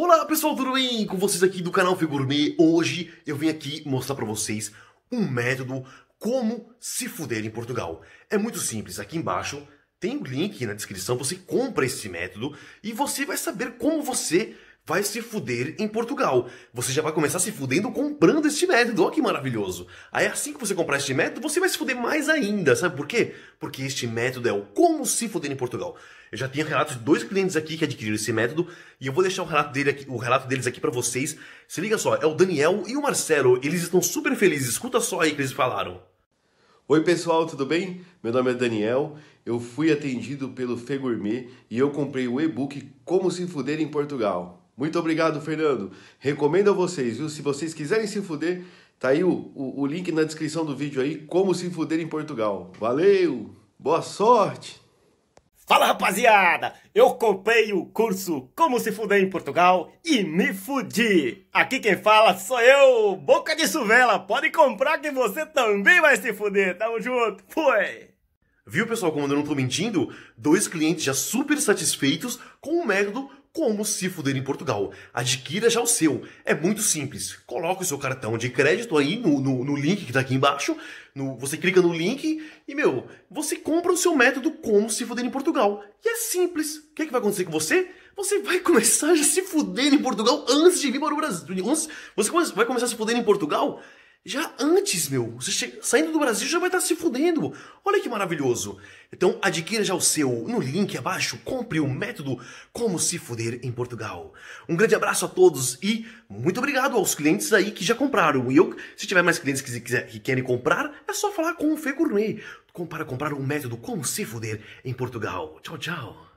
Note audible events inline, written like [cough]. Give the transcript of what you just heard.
Olá pessoal, tudo bem? Com vocês aqui do canal Figurme. Hoje eu vim aqui mostrar para vocês um método como se fuder em Portugal. É muito simples, aqui embaixo tem um link na descrição, você compra esse método e você vai saber como você vai se fuder em Portugal. Você já vai começar se fudendo comprando este método. Olha que maravilhoso. Aí assim que você comprar este método, você vai se fuder mais ainda. Sabe por quê? Porque este método é o como se fuder em Portugal. Eu já tenho relatos de dois clientes aqui que adquiriram esse método e eu vou deixar o relato, dele aqui, o relato deles aqui para vocês. Se liga só, é o Daniel e o Marcelo. Eles estão super felizes. Escuta só aí que eles falaram. Oi pessoal, tudo bem? Meu nome é Daniel, eu fui atendido pelo Fê Gourmet e eu comprei o e-book Como Se Fuder em Portugal. Muito obrigado, Fernando. Recomendo a vocês, viu? Se vocês quiserem se fuder, tá aí o, o, o link na descrição do vídeo aí, como se fuder em Portugal. Valeu! Boa sorte! Fala rapaziada! Eu comprei o curso Como se fuder em Portugal e me fudi! Aqui quem fala sou eu, Boca de Suvela! Pode comprar que você também vai se fuder! Tamo junto! Foi! Viu pessoal como eu não tô mentindo? Dois clientes já super satisfeitos com o método como se fuder em Portugal. Adquira já o seu. É muito simples. Coloca o seu cartão de crédito aí no, no, no link que tá aqui embaixo. No, você clica no link e, meu, você compra o seu método como se fuder em Portugal. E é simples. O que, é que vai acontecer com você? Você vai [laughs] começar a se fuder em Portugal antes de vir para o Brasil. Antes, você vai começar a se fuder em Portugal já antes, meu. Você che... saindo do Brasil já vai estar tá se fudendo. Olha que maravilhoso. Então adquira já o seu no link abaixo. Compre o método Como se fuder em Portugal. Um grande abraço a todos e muito obrigado aos clientes aí que já compraram. E eu, se tiver mais clientes que, quiser, que querem comprar, é só falar com o Fê Gourmet para comprar o método Como se fuder em Portugal. Tchau, tchau.